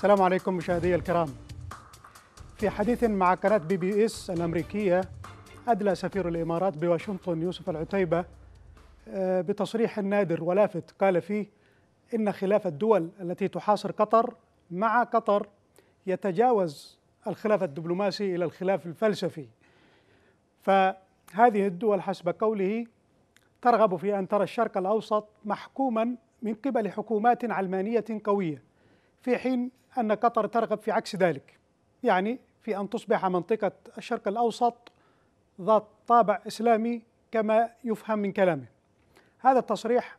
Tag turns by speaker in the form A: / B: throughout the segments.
A: السلام عليكم مشاهدي الكرام في حديث مع قناة بي بي إس الأمريكية أدلى سفير الإمارات بواشنطن يوسف العتيبة آه، بتصريح نادر ولافت قال فيه إن خلاف الدول التي تحاصر قطر مع قطر يتجاوز الخلاف الدبلوماسي إلى الخلاف الفلسفي فهذه الدول حسب قوله ترغب في أن ترى الشرق الأوسط محكوما من قبل حكومات علمانية قوية في حين أن قطر ترغب في عكس ذلك يعني في أن تصبح منطقة الشرق الأوسط ذات طابع إسلامي كما يفهم من كلامه هذا التصريح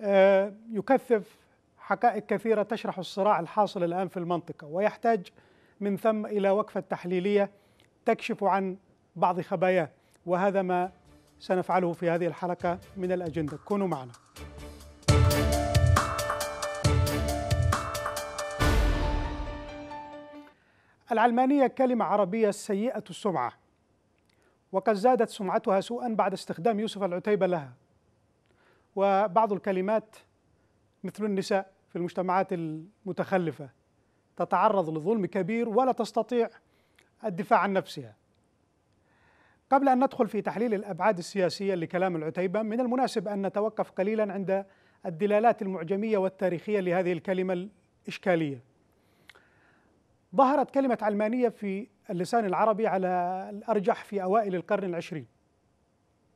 A: آه، يكثف حقائق كثيرة تشرح الصراع الحاصل الآن في المنطقة ويحتاج من ثم إلى وقفة تحليلية تكشف عن بعض خباياه وهذا ما سنفعله في هذه الحلقة من الأجندة كونوا معنا العلمانية كلمة عربية سيئة السمعة وقد زادت سمعتها سوءا بعد استخدام يوسف العتيبة لها وبعض الكلمات مثل النساء في المجتمعات المتخلفة تتعرض لظلم كبير ولا تستطيع الدفاع عن نفسها قبل أن ندخل في تحليل الأبعاد السياسية لكلام العتيبة من المناسب أن نتوقف قليلا عند الدلالات المعجمية والتاريخية لهذه الكلمة الإشكالية ظهرت كلمة علمانية في اللسان العربي على الأرجح في أوائل القرن العشرين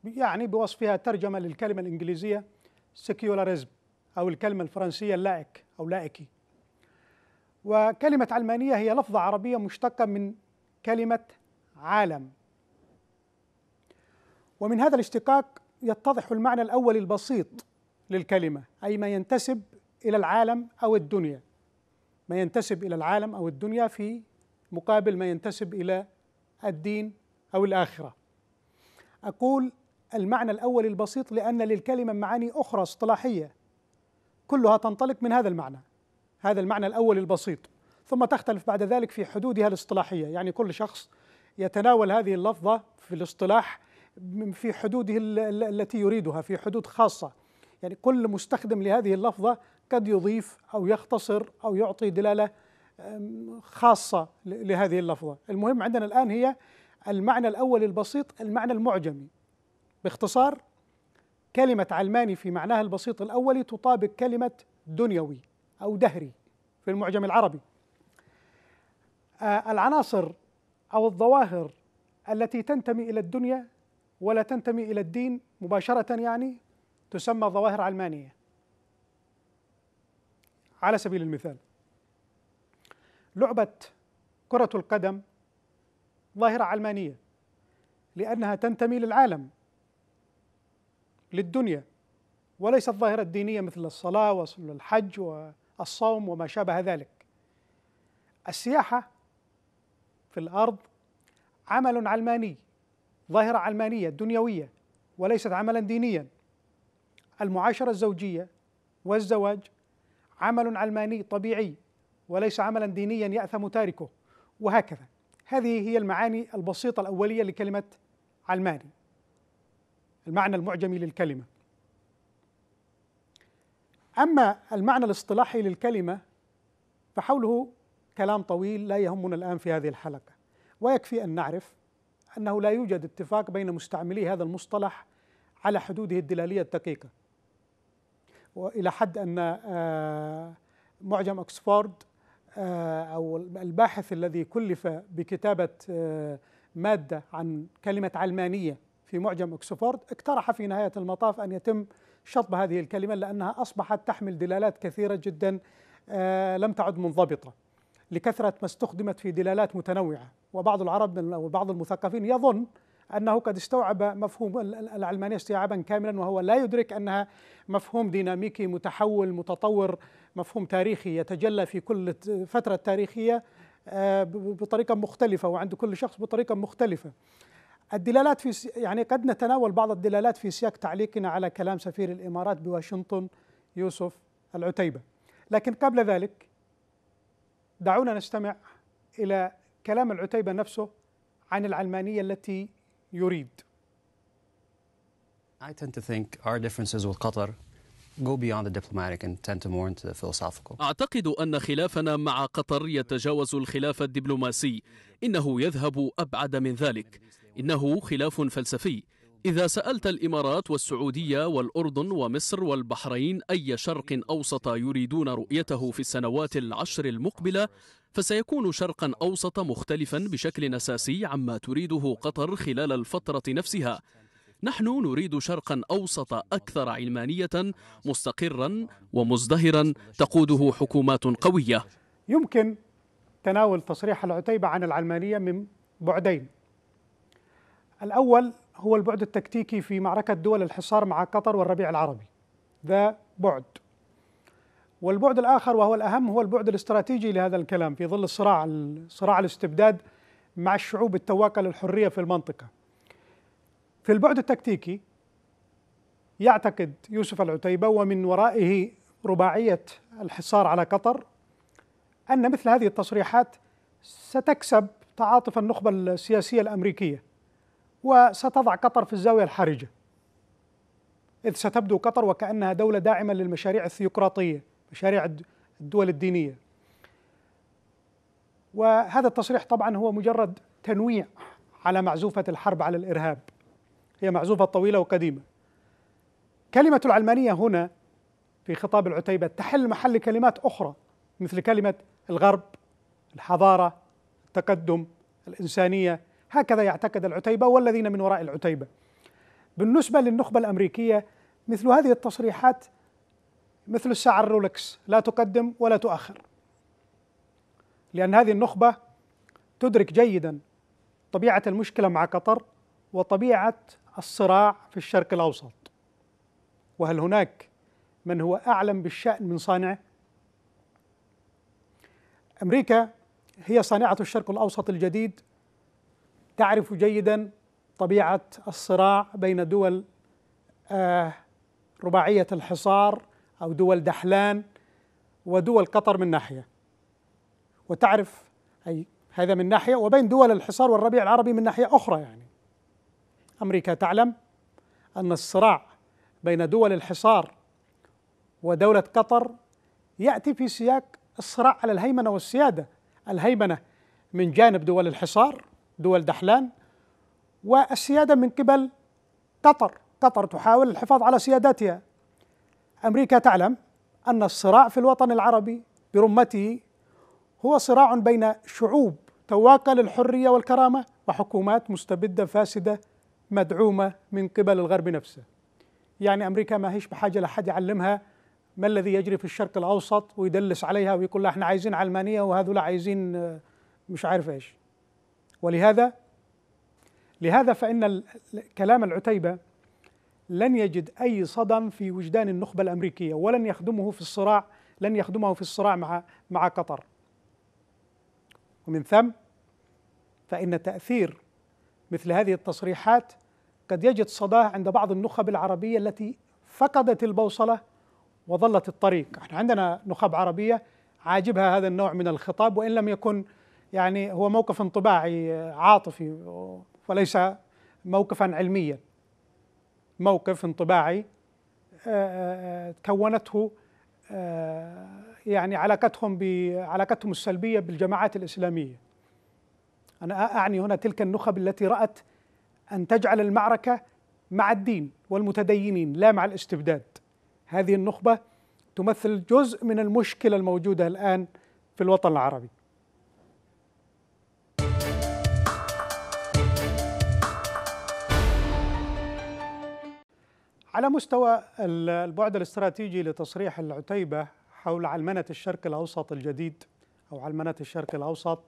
A: يعني بوصفها ترجمة للكلمة الإنجليزية سيكيولاريزم أو الكلمة الفرنسية اللائك أو لائكي وكلمة علمانية هي لفظة عربية مشتقة من كلمة عالم ومن هذا الاشتقاق يتضح المعنى الأول البسيط للكلمة أي ما ينتسب إلى العالم أو الدنيا ما ينتسب الى العالم او الدنيا في مقابل ما ينتسب الى الدين او الاخره اقول المعنى الاول البسيط لان للكلمه معاني اخرى اصطلاحيه كلها تنطلق من هذا المعنى هذا المعنى الاول البسيط ثم تختلف بعد ذلك في حدودها الاصطلاحيه يعني كل شخص يتناول هذه اللفظه في الاصطلاح في حدوده التي يريدها في حدود خاصه يعني كل مستخدم لهذه اللفظه قد يضيف أو يختصر أو يعطي دلالة خاصة لهذه اللفظة المهم عندنا الآن هي المعنى الأول البسيط المعنى المعجمي باختصار كلمة علماني في معناها البسيط الأولي تطابق كلمة دنيوي أو دهري في المعجم العربي آه، العناصر أو الظواهر التي تنتمي إلى الدنيا ولا تنتمي إلى الدين مباشرة يعني تسمى ظواهر علمانية على سبيل المثال لعبة كرة القدم ظاهرة علمانية لأنها تنتمي للعالم للدنيا وليست ظاهرة دينية مثل الصلاة والحج والصوم وما شابه ذلك السياحة في الأرض عمل علماني ظاهرة علمانية دنيوية وليست عملا دينيا المعاشرة الزوجية والزواج عمل علماني طبيعي وليس عملا دينيا ياثم تاركه وهكذا هذه هي المعاني البسيطه الاوليه لكلمه علماني المعنى المعجمي للكلمه اما المعنى الاصطلاحي للكلمه فحوله كلام طويل لا يهمنا الان في هذه الحلقه ويكفي ان نعرف انه لا يوجد اتفاق بين مستعملي هذا المصطلح على حدوده الدلاليه الدقيقه والى حد ان آه، معجم اكسفورد آه، او الباحث الذي كلف بكتابه آه، ماده عن كلمه علمانيه في معجم اكسفورد اقترح في نهايه المطاف ان يتم شطب هذه الكلمه لانها اصبحت تحمل دلالات كثيره جدا لم تعد منضبطه لكثره ما استخدمت في دلالات متنوعه وبعض العرب وبعض المثقفين يظن أنه قد استوعب مفهوم العلمانية استيعابا كاملا وهو لا يدرك أنها مفهوم ديناميكي متحول متطور مفهوم تاريخي يتجلى في كل فترة تاريخية آه، بطريقة مختلفة وعند كل شخص بطريقة مختلفة الدلالات في يعني قد نتناول بعض الدلالات في سياق تعليقنا على كلام سفير الإمارات بواشنطن يوسف العتيبة لكن قبل ذلك دعونا نستمع إلى كلام العتيبة نفسه عن العلمانية التي يريد
B: I tend to think our differences with Qatar go beyond the diplomatic and tend to more into the philosophical.
A: أعتقد أن خلافنا مع قطر يتجاوز
C: الخلاف الدبلوماسي، إنه يذهب أبعد من ذلك، إنه خلاف فلسفي، إذا سألت الإمارات والسعودية والأردن ومصر والبحرين
A: أي شرق أوسط يريدون رؤيته في السنوات العشر المقبلة فسيكون شرقا أوسط مختلفا بشكل أساسي عما تريده قطر خلال الفترة نفسها نحن نريد شرقا أوسط أكثر علمانية مستقرا ومزدهرا تقوده حكومات قوية يمكن تناول تصريح العتيبة عن العلمانية من بعدين الأول هو البعد التكتيكي في معركة دول الحصار مع قطر والربيع العربي ذا بعد والبعد الآخر وهو الأهم هو البعد الاستراتيجي لهذا الكلام في ظل الصراع الصراع الاستبداد مع الشعوب التواقة للحرية في المنطقة في البعد التكتيكي يعتقد يوسف العتيبة ومن ورائه رباعية الحصار على قطر أن مثل هذه التصريحات ستكسب تعاطف النخبة السياسية الأمريكية وستضع قطر في الزاوية الحرجة إذ ستبدو قطر وكأنها دولة داعمة للمشاريع الثيوقراطية مشاريع الدول الدينية وهذا التصريح طبعا هو مجرد تنويع على معزوفة الحرب على الإرهاب هي معزوفة طويلة وقديمة كلمة العلمانية هنا في خطاب العتيبة تحل محل كلمات أخرى مثل كلمة الغرب الحضارة التقدم الإنسانية هكذا يعتقد العتيبة والذين من وراء العتيبة بالنسبة للنخبة الأمريكية مثل هذه التصريحات مثل الساعة الرولكس لا تقدم ولا تؤخر لأن هذه النخبة تدرك جيدا طبيعة المشكلة مع قطر وطبيعة الصراع في الشرق الأوسط وهل هناك من هو أعلم بالشأن من صانعه؟ أمريكا هي صانعة الشرق الأوسط الجديد تعرف جيدا طبيعه الصراع بين دول آه، رباعيه الحصار او دول دحلان ودول قطر من ناحيه وتعرف اي هذا من ناحيه وبين دول الحصار والربيع العربي من ناحيه اخرى يعني امريكا تعلم ان الصراع بين دول الحصار ودوله قطر ياتي في سياق الصراع على الهيمنه والسياده الهيمنه من جانب دول الحصار دول دحلان والسيادة من قبل قطر قطر تحاول الحفاظ على سيادتها أمريكا تعلم أن الصراع في الوطن العربي برمته هو صراع بين شعوب تواقى للحرية والكرامة وحكومات مستبدة فاسدة مدعومة من قبل الغرب نفسه يعني أمريكا ما هيش بحاجة لحد يعلمها ما الذي يجري في الشرق الأوسط ويدلس عليها ويقول لها احنا عايزين علمانية وهذولا عايزين آه، مش عارف ايش ولهذا لهذا فإن كلام العتيبة لن يجد أي صدى في وجدان النخبة الأمريكية ولن يخدمه في الصراع لن يخدمه في الصراع مع مع قطر ومن ثم فإن تأثير مثل هذه التصريحات قد يجد صداه عند بعض النخب العربية التي فقدت البوصلة وظلت الطريق احنا عندنا نخب عربية عاجبها هذا النوع من الخطاب وإن لم يكن يعني هو موقف انطباعي آه، عاطفي وليس موقفا علميا موقف انطباعي آه، آه، كونته يعني علاقتهم بعلاقتهم السلبيه بالجماعات الاسلاميه. انا اعني هنا تلك النخب التي رات ان تجعل المعركه مع الدين والمتدينين لا مع الاستبداد. هذه النخبه تمثل جزء من المشكله الموجوده الان في الوطن العربي. على مستوى البعد الاستراتيجي لتصريح العتيبة حول علمنة الشرق الأوسط الجديد أو علمنة الشرق الأوسط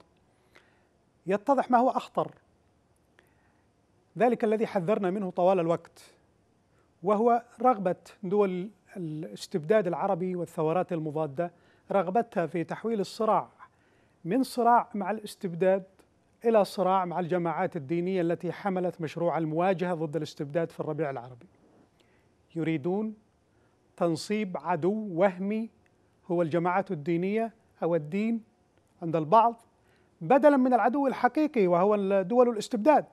A: يتضح ما هو أخطر ذلك الذي حذرنا منه طوال الوقت وهو رغبة دول الاستبداد العربي والثورات المضادة رغبتها في تحويل الصراع من صراع مع الاستبداد إلى صراع مع الجماعات الدينية التي حملت مشروع المواجهة ضد الاستبداد في الربيع العربي يريدون تنصيب عدو وهمي هو الجماعات الدينية أو الدين عند البعض بدلا من العدو الحقيقي وهو دول الاستبداد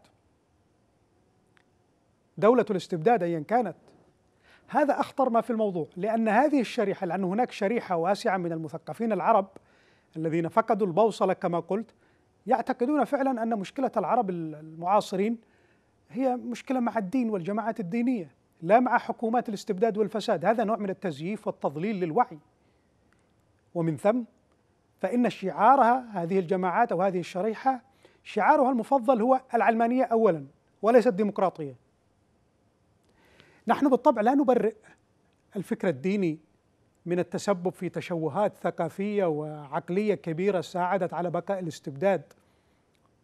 A: دولة الاستبداد أيا كانت هذا أخطر ما في الموضوع لأن هذه الشريحة لأن هناك شريحة واسعة من المثقفين العرب الذين فقدوا البوصلة كما قلت يعتقدون فعلا أن مشكلة العرب المعاصرين هي مشكلة مع الدين والجماعات الدينية لا مع حكومات الاستبداد والفساد هذا نوع من التزييف والتضليل للوعي ومن ثم فإن شعارها هذه الجماعات أو هذه الشريحة شعارها المفضل هو العلمانية أولا وليس الديمقراطية نحن بالطبع لا نبرئ الفكر الديني من التسبب في تشوهات ثقافية وعقلية كبيرة ساعدت على بقاء الاستبداد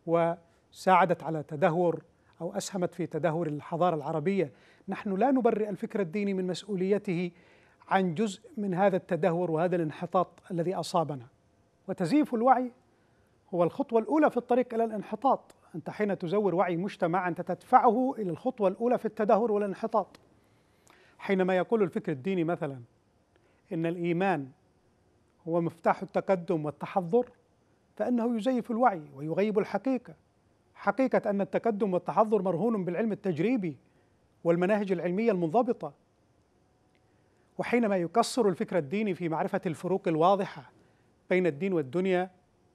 A: وساعدت على تدهور أو أسهمت في تدهور الحضارة العربية نحن لا نبرئ الفكر الديني من مسؤوليته عن جزء من هذا التدهور وهذا الانحطاط الذي اصابنا وتزييف الوعي هو الخطوه الاولى في الطريق الى الانحطاط انت حين تزور وعي مجتمع انت تدفعه الى الخطوه الاولى في التدهور والانحطاط حينما يقول الفكر الديني مثلا ان الايمان هو مفتاح التقدم والتحضر فانه يزيف الوعي ويغيب الحقيقه حقيقه ان التقدم والتحضر مرهون بالعلم التجريبي والمناهج العلميه المنضبطه وحينما يكسر الفكر الديني في معرفه الفروق الواضحه بين الدين والدنيا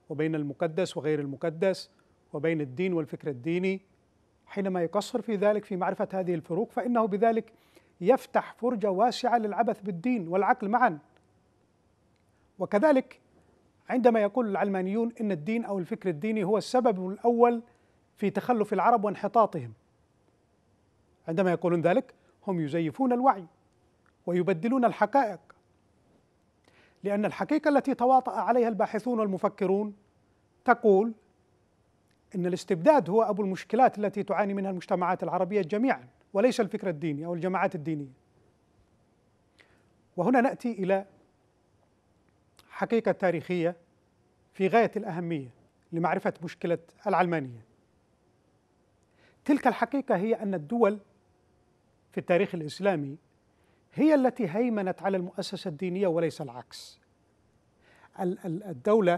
A: وبين المقدس وغير المقدس وبين الدين والفكر الديني حينما يقصر في ذلك في معرفه هذه الفروق فانه بذلك يفتح فرجه واسعه للعبث بالدين والعقل معا وكذلك عندما يقول العلمانيون ان الدين او الفكر الديني هو السبب الاول في تخلف العرب وانحطاطهم عندما يقولون ذلك هم يزيفون الوعي ويبدلون الحقائق لأن الحقيقة التي تواطأ عليها الباحثون والمفكرون تقول أن الاستبداد هو أبو المشكلات التي تعاني منها المجتمعات العربية جميعا وليس الفكر الديني أو الجماعات الدينية وهنا نأتي إلى حقيقة تاريخية في غاية الأهمية لمعرفة مشكلة العلمانية تلك الحقيقة هي أن الدول في التاريخ الإسلامي هي التي هيمنت على المؤسسة الدينية وليس العكس الدولة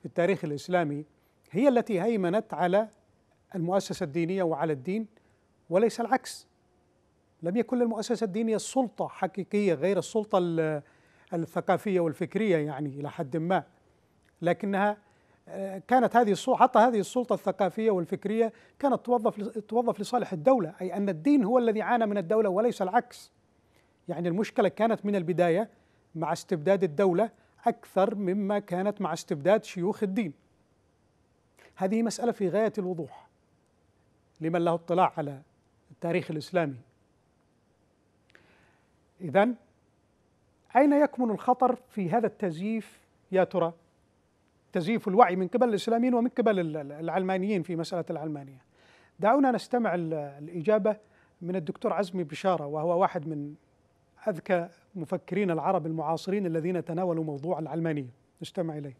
A: في التاريخ الإسلامي هي التي هيمنت على المؤسسة الدينية وعلى الدين وليس العكس لم يكن للمؤسسة الدينية السلطة حقيقية غير السلطة الثقافية والفكرية يعني إلى حد ما لكنها كانت هذه السلطة حتى هذه السلطة الثقافية والفكرية كانت توظف توظف لصالح الدولة أي أن الدين هو الذي عانى من الدولة وليس العكس يعني المشكلة كانت من البداية مع استبداد الدولة أكثر مما كانت مع استبداد شيوخ الدين هذه مسألة في غاية الوضوح لمن له اطلاع على التاريخ الإسلامي إذا أين يكمن الخطر في هذا التزييف يا ترى؟ تزييف الوعي من قبل الإسلاميين ومن قبل العلمانيين في مسألة العلمانية دعونا نستمع الإجابة من الدكتور عزمي بشارة وهو واحد من أذكى مفكرين العرب المعاصرين الذين تناولوا موضوع العلمانية نستمع إليه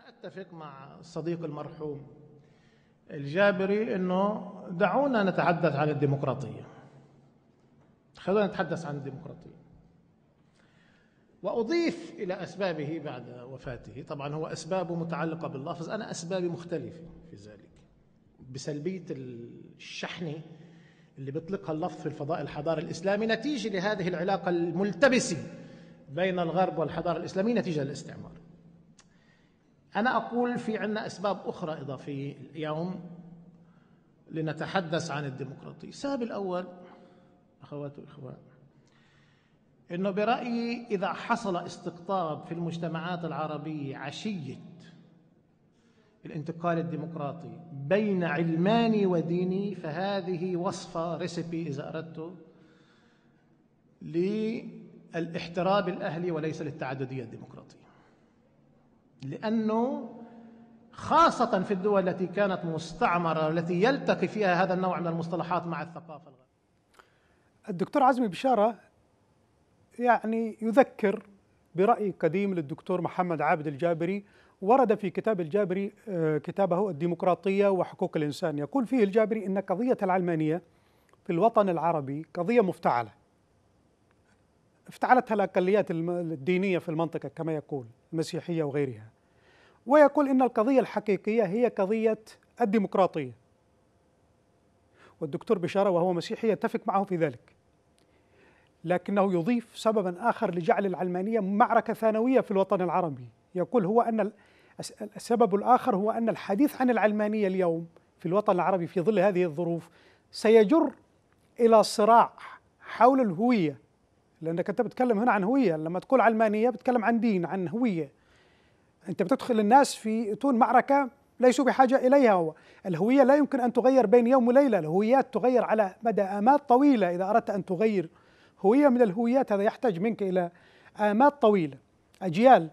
C: أنا أتفق مع الصديق المرحوم الجابري أنه دعونا نتحدث عن الديمقراطية خلونا نتحدث عن الديمقراطية وأضيف إلى أسبابه بعد وفاته طبعا هو أسبابه متعلقة باللفظ أنا أسبابي مختلفة في ذلك بسلبية الشحنة اللي بيطلقها اللفظ في الفضاء الحضاري الإسلامي نتيجة لهذه العلاقة الملتبسة بين الغرب والحضارة الإسلامية نتيجة للاستعمار أنا أقول في عنا أسباب أخرى إضافية اليوم لنتحدث عن الديمقراطية السبب الأول أخواتي وإخوان أنه برأيي إذا حصل استقطاب في المجتمعات العربية عشية الانتقال الديمقراطي بين علماني وديني فهذه وصفة ريسبي إذا أردت للاحتراب الأهلي وليس للتعددية الديمقراطية لأنه خاصة في الدول التي كانت مستعمرة التي يلتقي فيها هذا النوع من المصطلحات مع الثقافة الغربية الدكتور عزمي بشارة يعني
A: يذكر برأي قديم للدكتور محمد عابد الجابري ورد في كتاب الجابري آه، كتابه الديمقراطية وحقوق الإنسان يقول فيه الجابري إن قضية العلمانية في الوطن العربي قضية مفتعلة افتعلتها الأقليات الدينية في المنطقة كما يقول المسيحية وغيرها ويقول إن القضية الحقيقية هي قضية الديمقراطية والدكتور بشارة وهو مسيحي يتفق معه في ذلك لكنه يضيف سببا آخر لجعل العلمانية معركة ثانوية في الوطن العربي يقول هو أن السبب الآخر هو أن الحديث عن العلمانية اليوم في الوطن العربي في ظل هذه الظروف سيجر إلى صراع حول الهوية لأنك أنت بتتكلم هنا عن هوية لما تقول علمانية بتتكلم عن دين عن هوية أنت بتدخل الناس في تون معركة ليسوا بحاجة إليها هو. الهوية لا يمكن أن تغير بين يوم وليلة الهويات تغير على مدى آمات طويلة إذا أردت أن تغير هوية من الهويات هذا يحتاج منك إلى آمات طويلة أجيال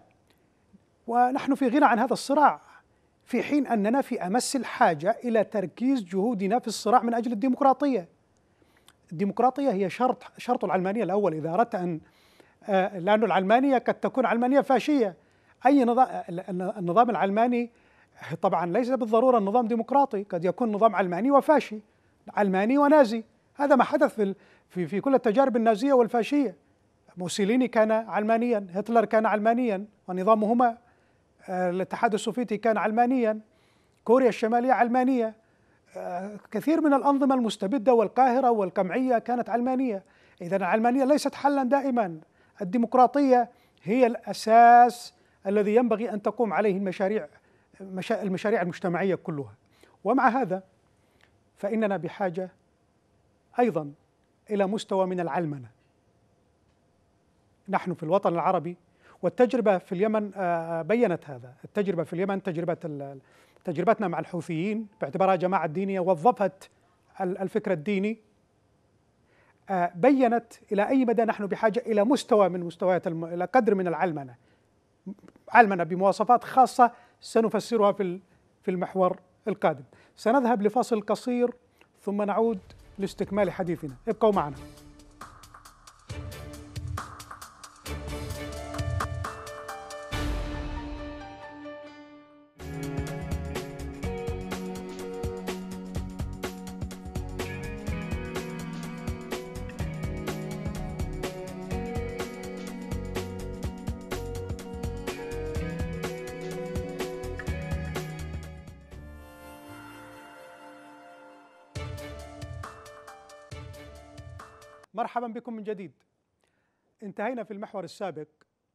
A: ونحن في غنى عن هذا الصراع في حين أننا في أمس الحاجة إلى تركيز جهودنا في الصراع من أجل الديمقراطية الديمقراطية هي شرط شرط العلمانية الأول إذا أردت أن آه، لأن العلمانية قد تكون علمانية فاشية أي نظام النظام العلماني طبعا ليس بالضرورة النظام ديمقراطي قد يكون نظام علماني وفاشي علماني ونازي هذا ما حدث في في, في كل التجارب النازيه والفاشيه موسوليني كان علمانيا هتلر كان علمانيا ونظامهما آه، الاتحاد السوفيتي كان علمانيا كوريا الشماليه علمانيه آه، كثير من الانظمه المستبده والقاهره والقمعيه كانت علمانيه اذا العلمانيه ليست حلا دائما الديمقراطيه هي الاساس الذي ينبغي ان تقوم عليه المشاريع المشاريع المجتمعيه كلها ومع هذا فاننا بحاجه أيضا إلى مستوى من العلمنة نحن في الوطن العربي والتجربة في اليمن آه، آه، بينت هذا التجربة في اليمن تجربة تجربتنا مع الحوثيين باعتبارها جماعة دينية وظفت الفكر الديني آه، بينت إلى أي مدى نحن بحاجة إلى مستوى من مستويات الم... إلى قدر من العلمنة علمنة بمواصفات خاصة سنفسرها في في المحور القادم سنذهب لفصل قصير ثم نعود لاستكمال حديثنا ابقوا معنا مرحبا بكم من جديد. انتهينا في المحور السابق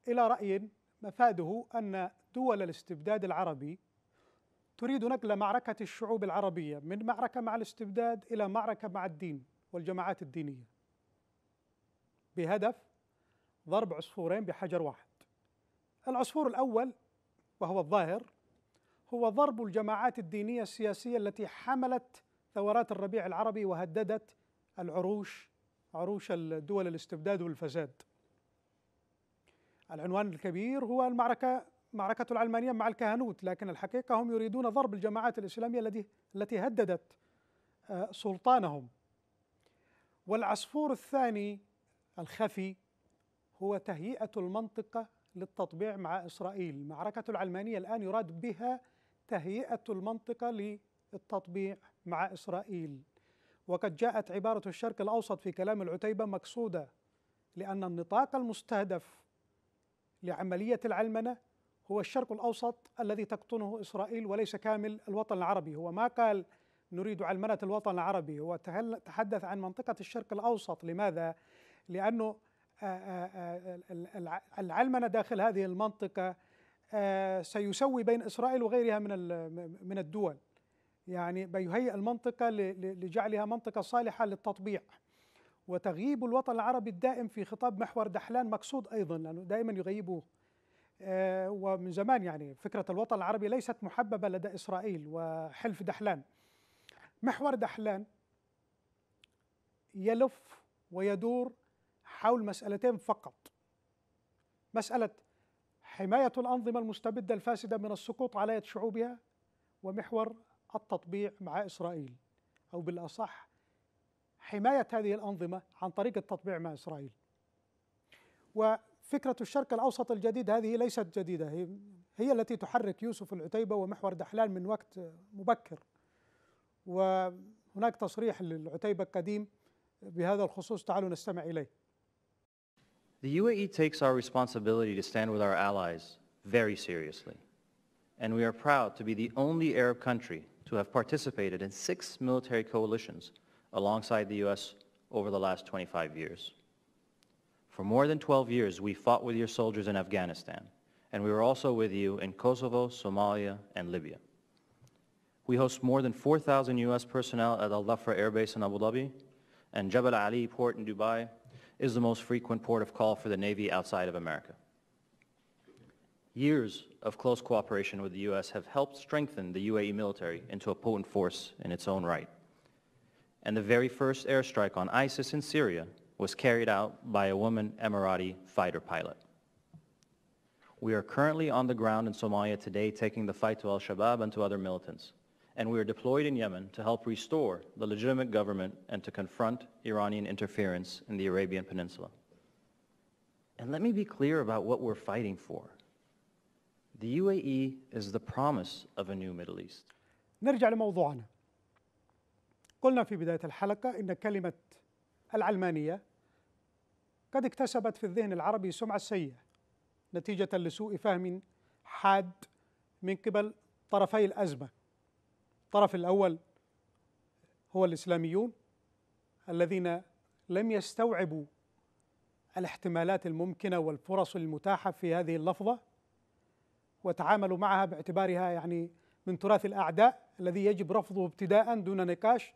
A: الى راي مفاده ان دول الاستبداد العربي تريد نقل معركه الشعوب العربيه من معركه مع الاستبداد الى معركه مع الدين والجماعات الدينيه. بهدف ضرب عصفورين بحجر واحد. العصفور الاول وهو الظاهر هو ضرب الجماعات الدينيه السياسيه التي حملت ثورات الربيع العربي وهددت العروش عروش الدول الاستبداد والفساد العنوان الكبير هو المعركة معركة العلمانية مع الكهنوت لكن الحقيقة هم يريدون ضرب الجماعات الإسلامية التي التي هددت آه، سلطانهم والعصفور الثاني الخفي هو تهيئة المنطقة للتطبيع مع إسرائيل معركة العلمانية الآن يراد بها تهيئة المنطقة للتطبيع مع إسرائيل وقد جاءت عبارة الشرق الأوسط في كلام العتيبة مقصودة لأن النطاق المستهدف لعملية العلمنة هو الشرق الأوسط الذي تقطنه إسرائيل وليس كامل الوطن العربي هو ما قال نريد علمنة الوطن العربي هو تحدث عن منطقة الشرق الأوسط لماذا؟ لأنه آه، آه، آه، العلمنة داخل هذه المنطقة سيسوي بين إسرائيل وغيرها من من الدول يعني بيهيئ المنطقة لجعلها منطقة صالحة للتطبيع وتغييب الوطن العربي الدائم في خطاب محور دحلان مقصود أيضا لأنه دائما يغيبوه آه، ومن زمان يعني فكرة الوطن العربي ليست محببة لدى إسرائيل وحلف دحلان محور دحلان يلف ويدور حول مسألتين فقط مسألة حماية الأنظمة المستبدة الفاسدة من السقوط على يد شعوبها ومحور التطبيع مع إسرائيل أو بالأصح حماية هذه الأنظمة عن طريق التطبيع مع إسرائيل وفكرة الشرق الأوسط الجديد هذه ليست جديدة هي, هي التي تحرك يوسف العتيبة ومحور دحلان من وقت مبكر وهناك تصريح للعتيبة القديم بهذا الخصوص تعالوا نستمع إليه
B: The UAE takes our responsibility to stand with our allies very seriously. And we are proud to be the only Arab country to have participated in six military coalitions alongside the U.S. over the last 25 years. For more than 12 years, we fought with your soldiers in Afghanistan, and we were also with you in Kosovo, Somalia, and Libya. We host more than 4,000 U.S. personnel at Al-Dhafra Air Base in Abu Dhabi, and Jebel Ali Port in Dubai is the most frequent port of call for the Navy outside of America. Years of close cooperation with the U.S. have helped strengthen the UAE military into a potent force in its own right. And the very first airstrike on ISIS in Syria was carried out by a woman Emirati fighter pilot. We are currently on the ground in Somalia today taking the fight to al-Shabaab and to other militants. And we are deployed in Yemen to help restore the legitimate government and to confront Iranian interference in the Arabian Peninsula. And let me be clear about what we're fighting for. The UAE is the promise of a new Middle East.
A: نرجع لموضوعنا. قلنا في بداية الحلقة إن كلمة العلمانية قد اكتسبت في الذهن العربي سمعة سيئة نتيجة لسوء فهم حاد من قبل طرفي الأزمة. الطرف الأول هو الإسلاميون الذين لم يستوعبوا الاحتمالات الممكنة والفرص المتاحة في هذه اللفظة وتعاملوا معها باعتبارها يعني من تراث الأعداء الذي يجب رفضه ابتداء دون نقاش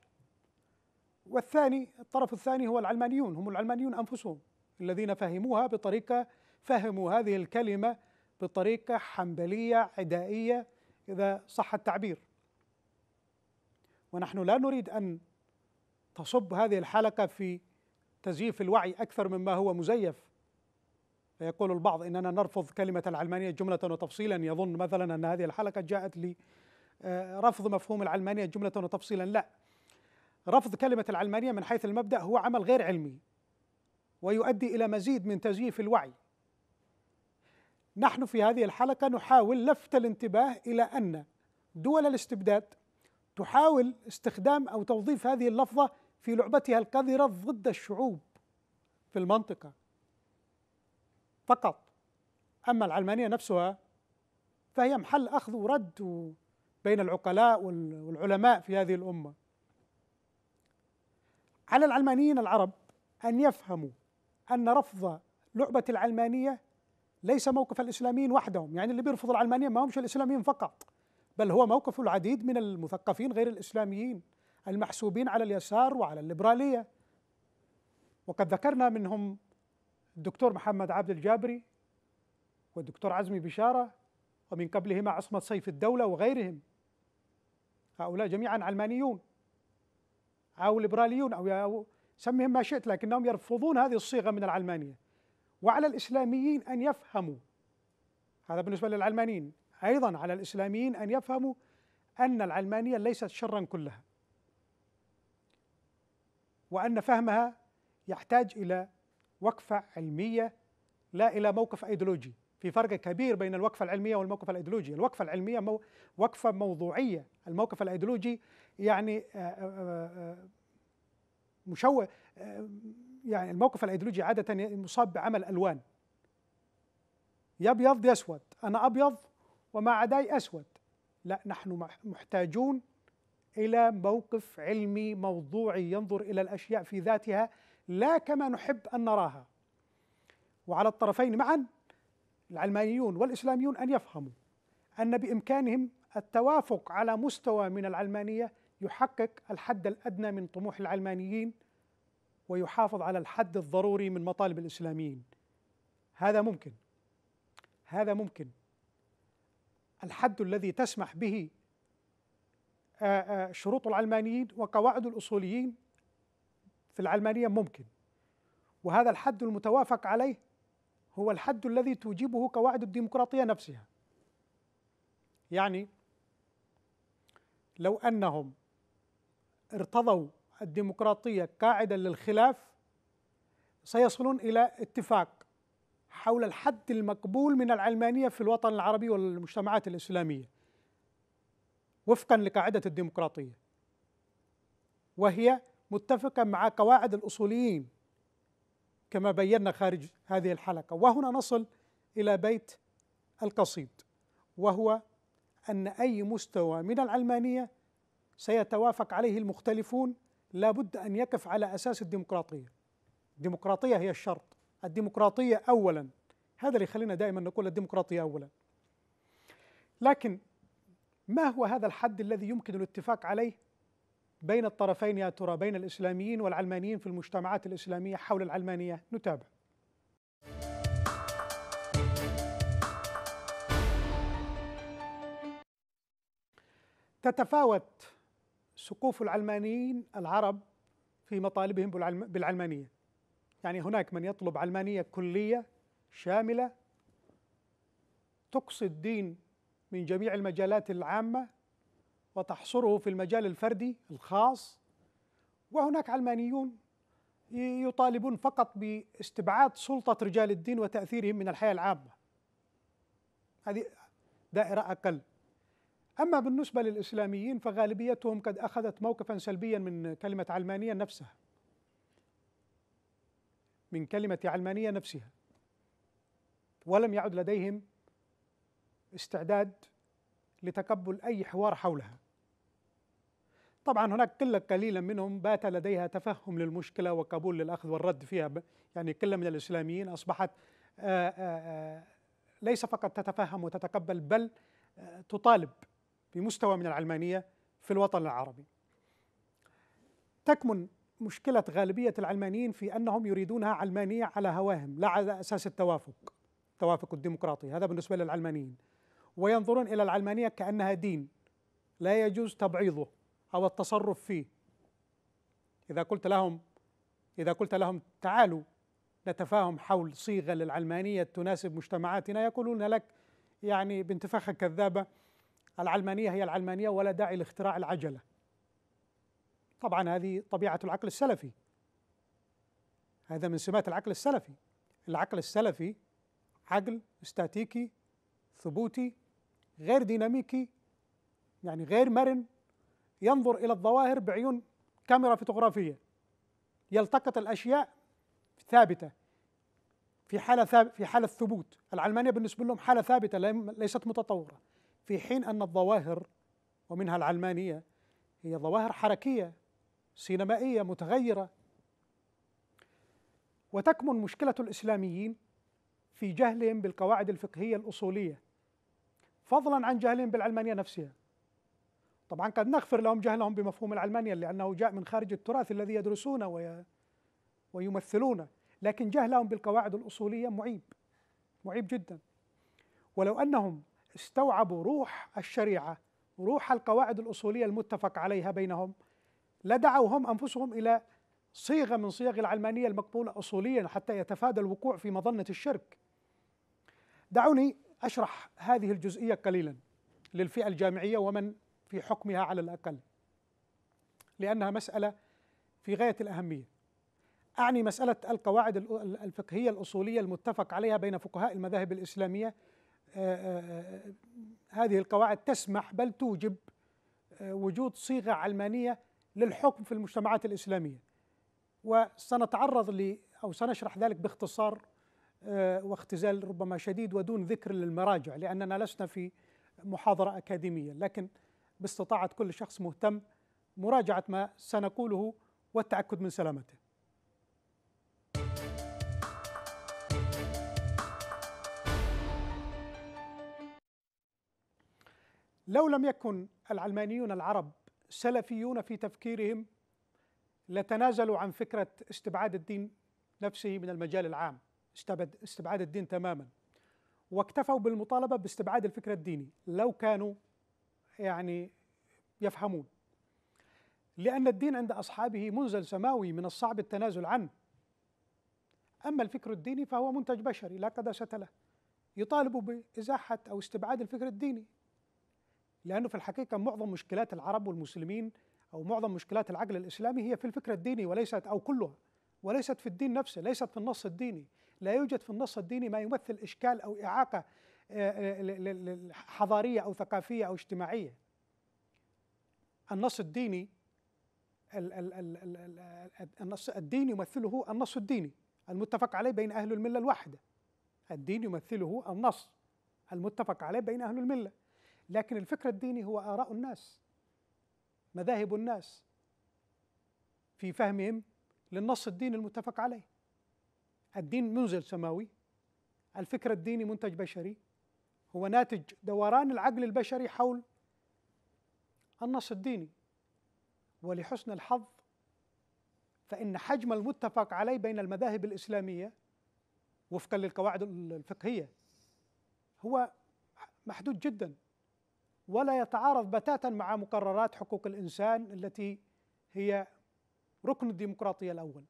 A: والثاني الطرف الثاني هو العلمانيون هم العلمانيون أنفسهم الذين فهموها بطريقة فهموا هذه الكلمة بطريقة حنبلية عدائية إذا صح التعبير ونحن لا نريد أن تصب هذه الحلقة في تزييف الوعي أكثر مما هو مزيف فيقول البعض اننا نرفض كلمه العلمانيه جمله وتفصيلا يظن مثلا ان هذه الحلقه جاءت لرفض آه، مفهوم العلمانيه جمله وتفصيلا لا رفض كلمه العلمانيه من حيث المبدا هو عمل غير علمي ويؤدي الى مزيد من تزييف الوعي نحن في هذه الحلقه نحاول لفت الانتباه الى ان دول الاستبداد تحاول استخدام او توظيف هذه اللفظه في لعبتها القذره ضد الشعوب في المنطقه فقط أما العلمانية نفسها فهي محل أخذ ورد بين العقلاء والعلماء في هذه الأمة على العلمانيين العرب أن يفهموا أن رفض لعبة العلمانية ليس موقف الإسلاميين وحدهم يعني اللي بيرفض العلمانية ما همش الإسلاميين فقط بل هو موقف العديد من المثقفين غير الإسلاميين المحسوبين على اليسار وعلى الليبرالية وقد ذكرنا منهم الدكتور محمد عبد الجابري والدكتور عزمي بشارة ومن قبلهما عصمة سيف الدولة وغيرهم هؤلاء جميعا علمانيون أو ليبراليون أو سمهم ما شئت لكنهم يرفضون هذه الصيغة من العلمانية وعلى الإسلاميين أن يفهموا هذا بالنسبة للعلمانيين أيضا على الإسلاميين أن يفهموا أن العلمانية ليست شرا كلها وأن فهمها يحتاج إلى وقفة علمية لا إلى موقف أيديولوجي في فرق كبير بين الوقفة العلمية والموقف الأيديولوجي الوقفة العلمية مو وقفة موضوعية الموقف الأيديولوجي يعني آه، آه، آه، مشوه يعني الموقف الأيديولوجي عادة مصاب بعمل ألوان يا أبيض يا أسود أنا أبيض وما عداي أسود لا نحن محتاجون إلى موقف علمي موضوعي ينظر إلى الأشياء في ذاتها لا كما نحب أن نراها وعلى الطرفين معا العلمانيون والإسلاميون أن يفهموا أن بإمكانهم التوافق على مستوى من العلمانية يحقق الحد الأدنى من طموح العلمانيين ويحافظ على الحد الضروري من مطالب الإسلاميين هذا ممكن هذا ممكن الحد الذي تسمح به شروط العلمانيين وقواعد الأصوليين في العلمانية ممكن وهذا الحد المتوافق عليه هو الحد الذي توجبه قواعد الديمقراطية نفسها يعني لو أنهم ارتضوا الديمقراطية قاعدة للخلاف سيصلون إلى اتفاق حول الحد المقبول من العلمانية في الوطن العربي والمجتمعات الإسلامية وفقا لقاعدة الديمقراطية وهي متفقا مع قواعد الاصوليين كما بينا خارج هذه الحلقه وهنا نصل الى بيت القصيد وهو ان اي مستوى من العلمانيه سيتوافق عليه المختلفون لابد ان يقف على اساس الديمقراطيه الديمقراطيه هي الشرط الديمقراطيه اولا هذا اللي يخلينا دائما نقول الديمقراطيه اولا لكن ما هو هذا الحد الذي يمكن الاتفاق عليه بين الطرفين يا ترى بين الإسلاميين والعلمانيين في المجتمعات الإسلامية حول العلمانية نتابع تتفاوت سقوف العلمانيين العرب في مطالبهم بالعلمانية يعني هناك من يطلب علمانية كلية شاملة تقصي الدين من جميع المجالات العامة وتحصره في المجال الفردي الخاص وهناك علمانيون يطالبون فقط باستبعاد سلطة رجال الدين وتأثيرهم من الحياة العامة هذه دائرة أقل أما بالنسبة للإسلاميين فغالبيتهم قد أخذت موقفا سلبيا من كلمة علمانية نفسها من كلمة علمانية نفسها ولم يعد لديهم استعداد لتقبل أي حوار حولها طبعا هناك قلة قليلة منهم بات لديها تفهم للمشكلة وقبول للأخذ والرد فيها يعني قلة من الإسلاميين أصبحت آه، آه، آه، ليس فقط تتفهم وتتقبل بل تطالب بمستوى من العلمانية في الوطن العربي تكمن مشكلة غالبية العلمانيين في أنهم يريدونها علمانية على هواهم لا على أساس التوافق التوافق الديمقراطي هذا بالنسبة للعلمانيين وينظرون إلى العلمانية كأنها دين لا يجوز تبعيضه أو التصرف فيه إذا قلت لهم إذا قلت لهم تعالوا نتفاهم حول صيغة للعلمانية تناسب مجتمعاتنا يقولون لك يعني بانتفاخة كذابة العلمانية هي العلمانية ولا داعي لاختراع العجلة طبعا هذه طبيعة العقل السلفي هذا من سمات العقل السلفي العقل السلفي عقل استاتيكي ثبوتي غير ديناميكي يعني غير مرن ينظر إلى الظواهر بعيون كاميرا فوتوغرافية يلتقط الأشياء ثابتة في حالة ثاب في حالة ثبوت العلمانية بالنسبة لهم حالة ثابتة ليست متطورة في حين أن الظواهر ومنها العلمانية هي ظواهر حركية سينمائية متغيرة وتكمن مشكلة الإسلاميين في جهلهم بالقواعد الفقهية الأصولية فضلا عن جهلهم بالعلمانية نفسها طبعا قد نغفر لهم جهلهم بمفهوم العلمانية لأنه جاء من خارج التراث الذي يدرسونه وي ويمثلونه لكن جهلهم بالقواعد الأصولية معيب معيب جدا ولو أنهم استوعبوا روح الشريعة روح القواعد الأصولية المتفق عليها بينهم لدعوا هم أنفسهم إلى صيغة من صيغ العلمانية المقبولة أصوليا حتى يتفادى الوقوع في مظنة الشرك دعوني أشرح هذه الجزئية قليلا للفئة الجامعية ومن في حكمها على الأقل لأنها مسألة في غاية الأهمية أعني مسألة القواعد الفقهية الأصولية المتفق عليها بين فقهاء المذاهب الإسلامية آه، آه، آه، هذه القواعد تسمح بل توجب وجود صيغة علمانية للحكم في المجتمعات الإسلامية وسنتعرض ل أو سنشرح ذلك باختصار واختزال ربما شديد ودون ذكر للمراجع لأننا لسنا في محاضرة أكاديمية لكن باستطاعة كل شخص مهتم مراجعة ما سنقوله والتأكد من سلامته لو لم يكن العلمانيون العرب سلفيون في تفكيرهم لتنازلوا عن فكرة استبعاد الدين نفسه من المجال العام استبعاد الدين تماما واكتفوا بالمطالبة باستبعاد الفكر الديني لو كانوا يعني يفهمون لأن الدين عند أصحابه منزل سماوي من الصعب التنازل عنه أما الفكر الديني فهو منتج بشري لا قداسة له يطالبوا بإزاحة أو استبعاد الفكر الديني لأنه في الحقيقة معظم مشكلات العرب والمسلمين أو معظم مشكلات العقل الإسلامي هي في الفكر الديني وليست أو كلها وليست في الدين نفسه ليست في النص الديني لا يوجد في النص الديني ما يمثل إشكال أو إعاقة آه، آه، حضاريه او ثقافيه او اجتماعيه النص الديني النص الدين يمثله النص الديني المتفق عليه بين اهل المله الواحده الدين يمثله النص المتفق عليه بين اهل المله لكن الفكر الديني هو اراء الناس مذاهب الناس في فهمهم للنص الديني المتفق عليه الدين منزل سماوي الفكر الديني منتج بشري هو ناتج دوران العقل البشري حول النص الديني ولحسن الحظ فإن حجم المتفق عليه بين المذاهب الإسلامية وفقا للقواعد الفقهية هو محدود جدا ولا يتعارض بتاتا مع مقررات حقوق الإنسان التي هي ركن الديمقراطية الأول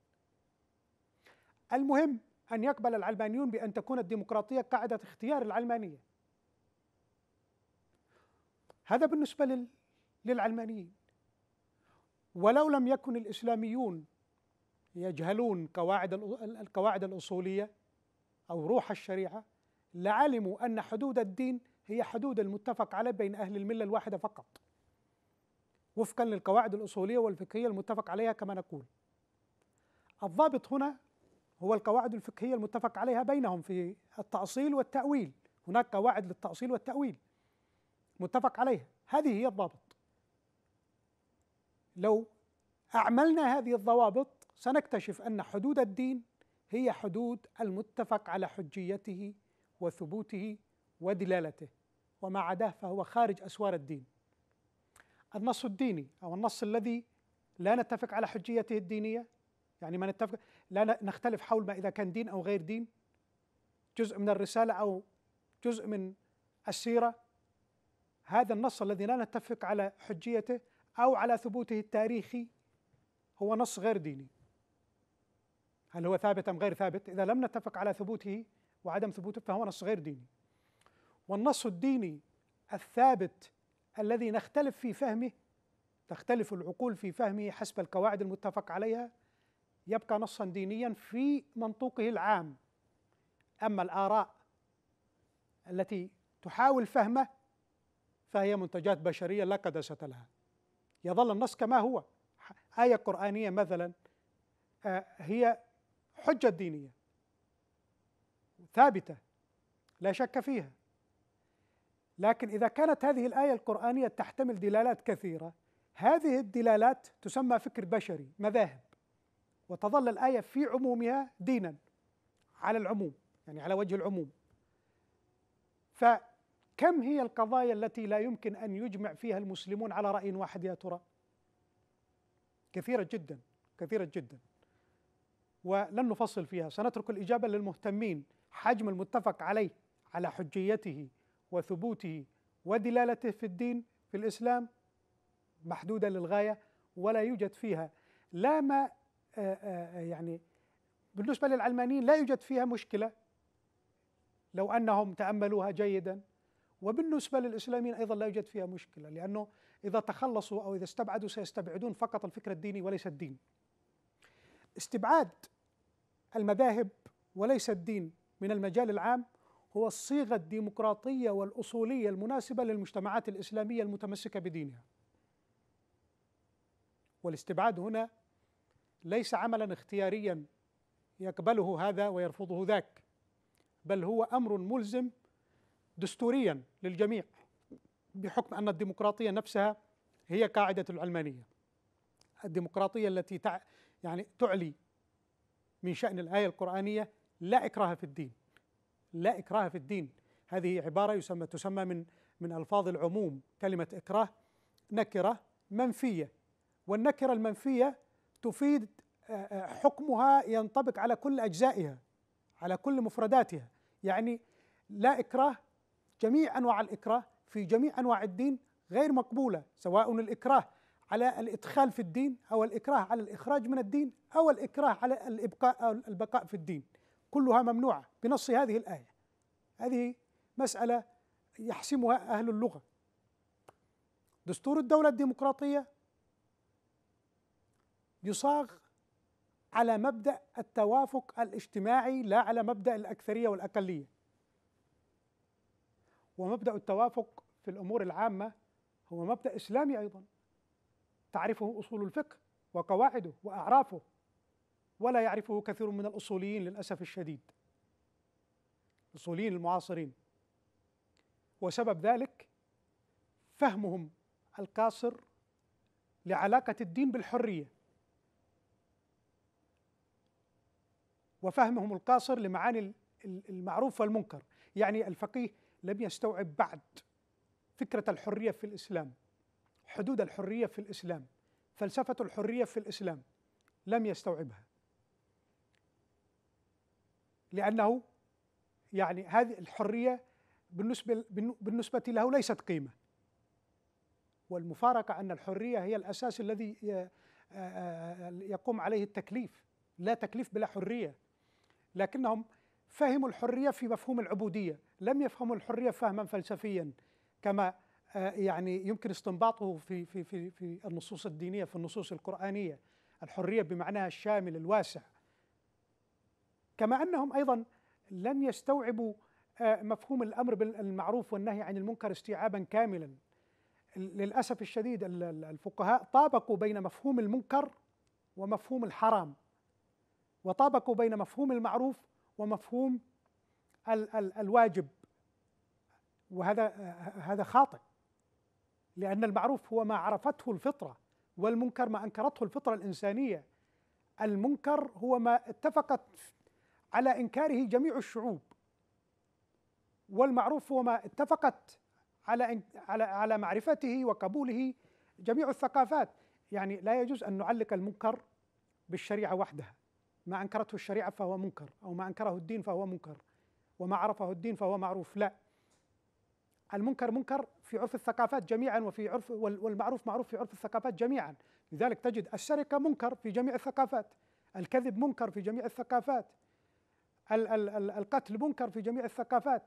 A: المهم أن يقبل العلمانيون بأن تكون الديمقراطية قاعدة اختيار العلمانية هذا بالنسبة لل... للعلمانيين ولو لم يكن الإسلاميون يجهلون قواعد القواعد الأصولية أو روح الشريعة لعلموا أن حدود الدين هي حدود المتفق عليه بين أهل الملة الواحدة فقط وفقا للقواعد الأصولية والفقهية المتفق عليها كما نقول الضابط هنا هو القواعد الفقهية المتفق عليها بينهم في التأصيل والتأويل هناك قواعد للتأصيل والتأويل متفق عليها هذه هي الضابط لو أعملنا هذه الضوابط سنكتشف أن حدود الدين هي حدود المتفق على حجيته وثبوته ودلالته وما عداه فهو خارج أسوار الدين النص الديني أو النص الذي لا نتفق على حجيته الدينية يعني ما نتفق لا نختلف حول ما إذا كان دين أو غير دين جزء من الرسالة أو جزء من السيرة هذا النص الذي لا نتفق على حجيته او على ثبوته التاريخي هو نص غير ديني هل هو ثابت ام غير ثابت اذا لم نتفق على ثبوته وعدم ثبوته فهو نص غير ديني والنص الديني الثابت الذي نختلف في فهمه تختلف العقول في فهمه حسب القواعد المتفق عليها يبقى نصا دينيا في منطوقه العام اما الاراء التي تحاول فهمه فهي منتجات بشرية لا قداسة لها يظل النص كما هو آية قرآنية مثلا آه، هي حجة دينية ثابتة لا شك فيها لكن إذا كانت هذه الآية القرآنية تحتمل دلالات كثيرة هذه الدلالات تسمى فكر بشري مذاهب وتظل الآية في عمومها دينا على العموم يعني على وجه العموم ف كم هي القضايا التي لا يمكن ان يجمع فيها المسلمون على راي واحد يا ترى؟ كثيره جدا كثيره جدا ولن نفصل فيها سنترك الاجابه للمهتمين حجم المتفق عليه على حجيته وثبوته ودلالته في الدين في الاسلام محدوده للغايه ولا يوجد فيها لا ما آه، آه، يعني بالنسبه للعلمانيين لا يوجد فيها مشكله لو انهم تاملوها جيدا وبالنسبة للإسلاميين أيضا لا يوجد فيها مشكلة لأنه إذا تخلصوا أو إذا استبعدوا سيستبعدون فقط الفكر الديني وليس الدين استبعاد المذاهب وليس الدين من المجال العام هو الصيغة الديمقراطية والأصولية المناسبة للمجتمعات الإسلامية المتمسكة بدينها والاستبعاد هنا ليس عملا اختياريا يقبله هذا ويرفضه ذاك بل هو امر ملزم دستوريا للجميع بحكم أن الديمقراطية نفسها هي قاعدة العلمانية الديمقراطية التي تع يعني تعلي من شأن الآية القرآنية لا إكراه في الدين لا إكراه في الدين هذه عبارة يسمى تسمى من من ألفاظ العموم كلمة إكراه نكرة منفية والنكرة المنفية تفيد حكمها ينطبق على كل أجزائها على كل مفرداتها يعني لا إكراه جميع انواع الاكراه في جميع انواع الدين غير مقبوله سواء الاكراه على الادخال في الدين او الاكراه على الاخراج من الدين او الاكراه على الابقاء او البقاء في الدين كلها ممنوعه بنص هذه الايه هذه مساله يحسمها اهل اللغه دستور الدوله الديمقراطيه يصاغ على مبدا التوافق الاجتماعي لا على مبدا الاكثريه والاقليه ومبدا التوافق في الامور العامه هو مبدا اسلامي ايضا تعرفه اصول الفقه وقواعده واعرافه ولا يعرفه كثير من الاصوليين للاسف الشديد الاصوليين المعاصرين وسبب ذلك فهمهم القاصر لعلاقه الدين بالحريه وفهمهم القاصر لمعاني المعروف والمنكر يعني الفقيه لم يستوعب بعد فكرة الحرية في الإسلام حدود الحرية في الإسلام فلسفة الحرية في الإسلام لم يستوعبها لأنه يعني هذه الحرية بالنسبة بالنسبة له ليست قيمة والمفارقة أن الحرية هي الأساس الذي آه، آه، آه، يقوم عليه التكليف لا تكليف بلا حرية لكنهم فهموا الحرية في مفهوم العبودية لم يفهموا الحريه فهما فلسفيا كما آه، يعني يمكن استنباطه في في في في النصوص الدينيه في النصوص القرانيه الحريه بمعناها الشامل الواسع كما انهم ايضا لم يستوعبوا آه، مفهوم الامر بالمعروف والنهي عن المنكر استيعابا كاملا للاسف الشديد الفقهاء طابقوا بين مفهوم المنكر ومفهوم الحرام وطابقوا بين مفهوم المعروف ومفهوم ال ال الواجب وهذا هذا خاطئ لأن المعروف هو ما عرفته الفطرة والمنكر ما أنكرته الفطرة الإنسانية المنكر هو ما اتفقت على إنكاره جميع الشعوب والمعروف هو ما اتفقت على على على معرفته وقبوله جميع الثقافات يعني لا يجوز أن نعلق المنكر بالشريعة وحدها ما أنكرته الشريعة فهو منكر أو ما أنكره الدين فهو منكر وما عرفه الدين فهو معروف لا المنكر منكر في عرف الثقافات جميعا وفي عرف والمعروف معروف في عرف الثقافات جميعا لذلك تجد الشركة منكر في جميع الثقافات الكذب منكر في جميع الثقافات ال ال ال القتل منكر في جميع الثقافات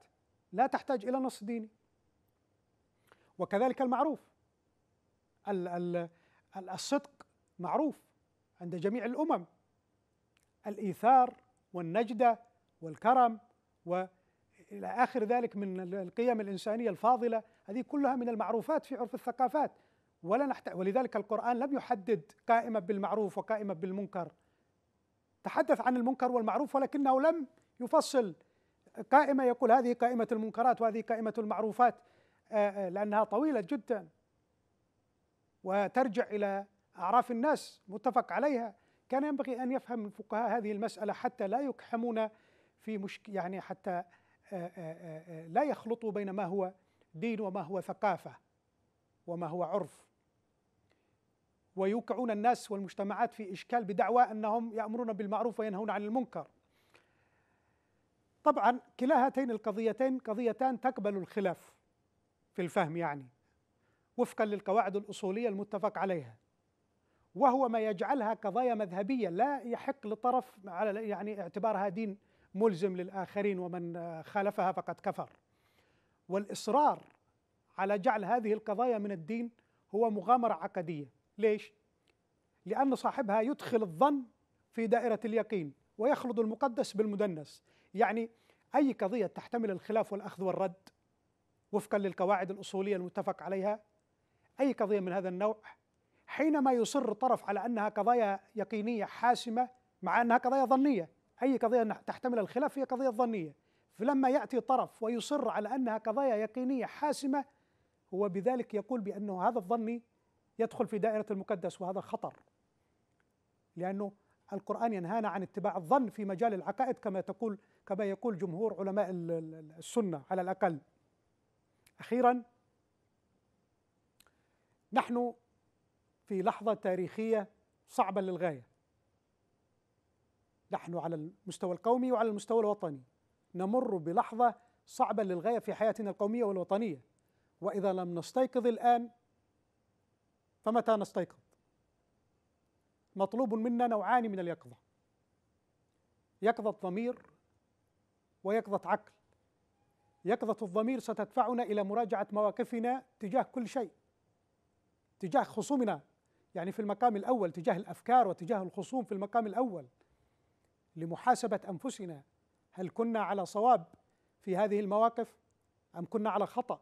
A: لا تحتاج إلى نص ديني وكذلك المعروف ال ال الصدق معروف عند جميع الأمم الإيثار والنجدة والكرم والى اخر ذلك من القيم الانسانيه الفاضله هذه كلها من المعروفات في عرف الثقافات ولا نحت... ولذلك القران لم يحدد قائمه بالمعروف وقائمه بالمنكر تحدث عن المنكر والمعروف ولكنه لم يفصل قائمه يقول هذه قائمه المنكرات وهذه قائمه المعروفات آه، آه، لانها طويله جدا وترجع الى اعراف الناس متفق عليها كان ينبغي ان يفهم الفقهاء هذه المساله حتى لا يكحمون في مشك يعني حتى لا يخلطوا بين ما هو دين وما هو ثقافة وما هو عرف ويوقعون الناس والمجتمعات في إشكال بدعوى أنهم يأمرون بالمعروف وينهون عن المنكر طبعا كلا هاتين القضيتين قضيتان تقبل الخلاف في الفهم يعني وفقا للقواعد الأصولية المتفق عليها وهو ما يجعلها قضايا مذهبية لا يحق لطرف على يعني اعتبارها دين ملزم للآخرين ومن خالفها فقد كفر والإصرار على جعل هذه القضايا من الدين هو مغامرة عقدية ليش؟ لأن صاحبها يدخل الظن في دائرة اليقين ويخلط المقدس بالمدنس يعني أي قضية تحتمل الخلاف والأخذ والرد وفقا للقواعد الأصولية المتفق عليها أي قضية من هذا النوع حينما يصر الطرف على أنها قضايا يقينية حاسمة مع أنها قضايا ظنية أي قضية تحتمل الخلاف هي قضية ظنية فلما يأتي طرف ويصر على أنها قضايا يقينية حاسمة هو بذلك يقول بأنه هذا الظني يدخل في دائرة المقدس وهذا خطر لأنه القرآن ينهانا عن اتباع الظن في مجال العقائد كما تقول كما يقول جمهور علماء السنة على الأقل أخيرا نحن في لحظة تاريخية صعبة للغاية نحن على المستوى القومي وعلى المستوى الوطني نمر بلحظة صعبة للغاية في حياتنا القومية والوطنية وإذا لم نستيقظ الآن فمتى نستيقظ؟ مطلوب منا نوعان من اليقظة يقظة ضمير ويقظة عقل يقظة الضمير ستدفعنا إلى مراجعة مواقفنا تجاه كل شيء تجاه خصومنا يعني في المقام الأول تجاه الأفكار وتجاه الخصوم في المقام الأول لمحاسبه انفسنا هل كنا على صواب في هذه المواقف ام كنا على خطا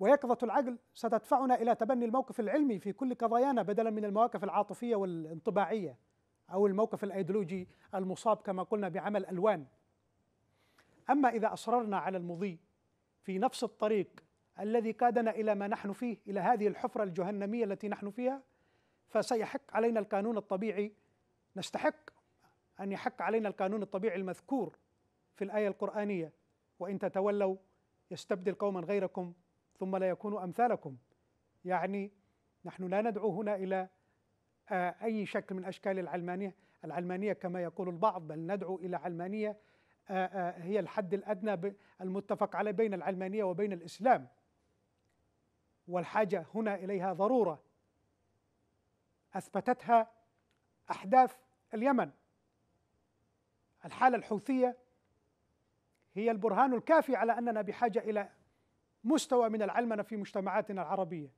A: ويقظه العقل ستدفعنا الى تبني الموقف العلمي في كل قضايانا بدلا من المواقف العاطفيه والانطباعيه او الموقف الايديولوجي المصاب كما قلنا بعمل الوان اما اذا اصررنا على المضي في نفس الطريق الذي قادنا الى ما نحن فيه الى هذه الحفره الجهنميه التي نحن فيها فسيحق علينا القانون الطبيعي نستحق أن يحق علينا القانون الطبيعي المذكور في الآية القرآنية وإن تتولوا يستبدل قوما غيركم ثم لا يكونوا أمثالكم يعني نحن لا ندعو هنا إلى آه، أي شكل من أشكال العلمانية العلمانية كما يقول البعض بل ندعو إلى علمانية آه، آه، هي الحد الأدنى المتفق عليه بين العلمانية وبين الإسلام والحاجة هنا إليها ضرورة أثبتتها أحداث اليمن الحالة الحوثية هي البرهان الكافي على أننا بحاجة إلى مستوى من العلمنة في مجتمعاتنا العربية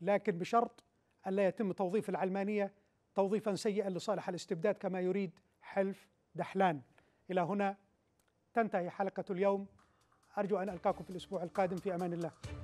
A: لكن بشرط ألا يتم توظيف العلمانية توظيفا سيئا لصالح الاستبداد كما يريد حلف دحلان إلى هنا تنتهي حلقة اليوم أرجو أن ألقاكم في الأسبوع القادم في أمان الله